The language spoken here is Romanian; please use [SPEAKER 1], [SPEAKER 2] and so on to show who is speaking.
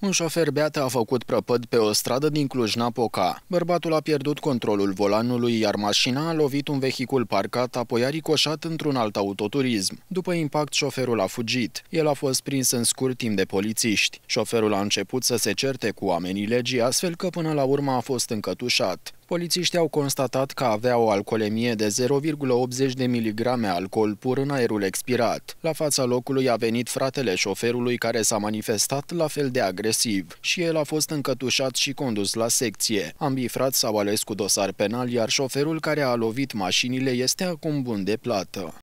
[SPEAKER 1] Un șofer beat a făcut prăpăd pe o stradă din Cluj-Napoca. Bărbatul a pierdut controlul volanului, iar mașina a lovit un vehicul parcat, apoi a ricoșat într-un alt autoturism. După impact, șoferul a fugit. El a fost prins în scurt timp de polițiști. Șoferul a început să se certe cu oamenii legii, astfel că până la urmă a fost încătușat. Polițiștii au constatat că avea o alcoolemie de 0,80 de miligrame alcool pur în aerul expirat. La fața locului a venit fratele șoferului care s-a manifestat la fel de agresiv și el a fost încătușat și condus la secție. Ambii frați s-au ales cu dosar penal, iar șoferul care a lovit mașinile este acum bun de plată.